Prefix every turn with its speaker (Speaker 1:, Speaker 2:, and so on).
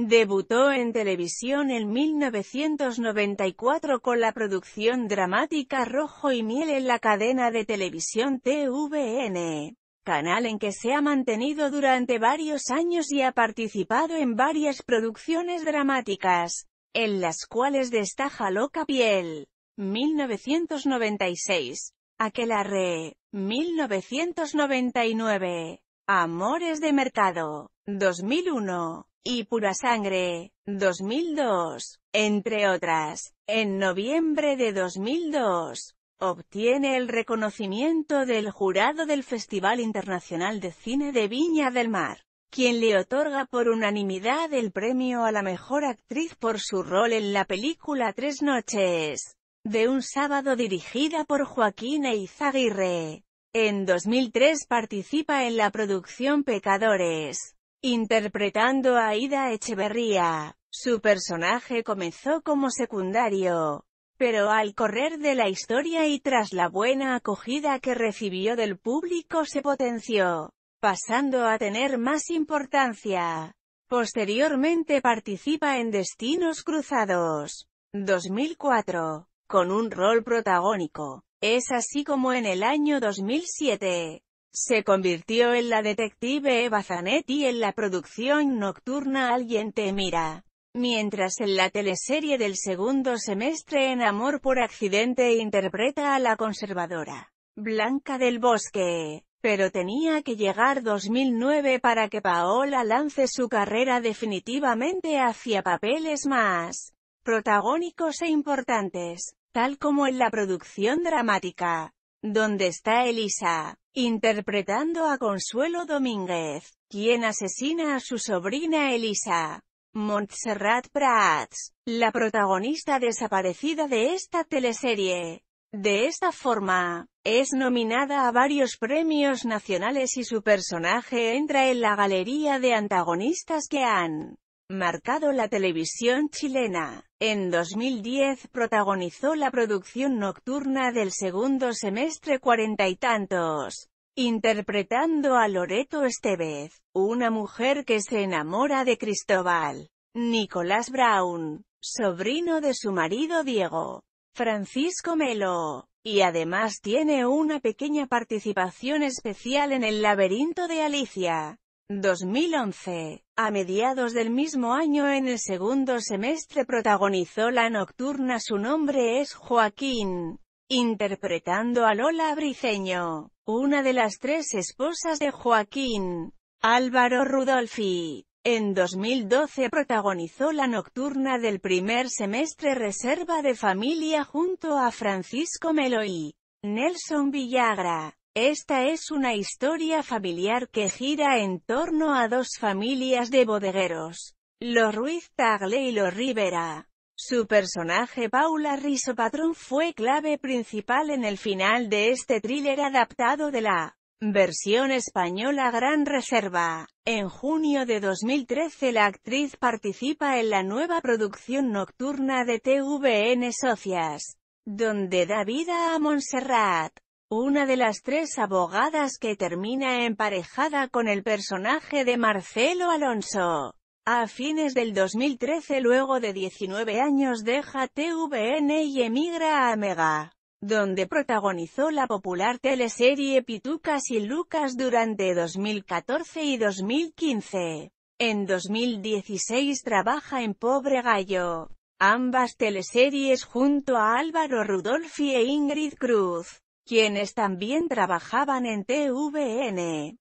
Speaker 1: Debutó en televisión en 1994 con la producción dramática Rojo y Miel en la cadena de televisión TVN, canal en que se ha mantenido durante varios años y ha participado en varias producciones dramáticas, en las cuales destaja Loca Piel, 1996, Aquelarre, 1999, Amores de Mercado, 2001 y Pura Sangre, 2002, entre otras. En noviembre de 2002, obtiene el reconocimiento del jurado del Festival Internacional de Cine de Viña del Mar, quien le otorga por unanimidad el premio a la mejor actriz por su rol en la película Tres Noches, de un sábado dirigida por Joaquín Eizaguirre. En 2003 participa en la producción Pecadores, Interpretando a Ida Echeverría, su personaje comenzó como secundario, pero al correr de la historia y tras la buena acogida que recibió del público se potenció, pasando a tener más importancia. Posteriormente participa en Destinos Cruzados, 2004, con un rol protagónico. Es así como en el año 2007, se convirtió en la detective Eva Zanetti en la producción nocturna Alguien te mira. Mientras en la teleserie del segundo semestre en Amor por accidente interpreta a la conservadora Blanca del Bosque. Pero tenía que llegar 2009 para que Paola lance su carrera definitivamente hacia papeles más protagónicos e importantes, tal como en la producción dramática donde está Elisa, interpretando a Consuelo Domínguez, quien asesina a su sobrina Elisa. Montserrat Prats, la protagonista desaparecida de esta teleserie. De esta forma, es nominada a varios premios nacionales y su personaje entra en la galería de antagonistas que han marcado la televisión chilena. En 2010 protagonizó la producción nocturna del segundo semestre cuarenta y tantos, interpretando a Loreto Estevez, una mujer que se enamora de Cristóbal, Nicolás Brown, sobrino de su marido Diego, Francisco Melo, y además tiene una pequeña participación especial en El laberinto de Alicia, 2011. A mediados del mismo año en el segundo semestre protagonizó la nocturna Su nombre es Joaquín, interpretando a Lola Briceño, una de las tres esposas de Joaquín, Álvaro Rudolfi. En 2012 protagonizó la nocturna del primer semestre Reserva de Familia junto a Francisco y Nelson Villagra, esta es una historia familiar que gira en torno a dos familias de bodegueros, los Ruiz Tagle y los Rivera. Su personaje Paula Patrón fue clave principal en el final de este thriller adaptado de la versión española Gran Reserva. En junio de 2013 la actriz participa en la nueva producción nocturna de TVN Socias, donde da vida a Montserrat una de las tres abogadas que termina emparejada con el personaje de Marcelo Alonso. A fines del 2013 luego de 19 años deja TVN y emigra a Mega, donde protagonizó la popular teleserie Pitucas y Lucas durante 2014 y 2015. En 2016 trabaja en Pobre Gallo, ambas teleseries junto a Álvaro Rudolfi e Ingrid Cruz quienes también trabajaban en TVN.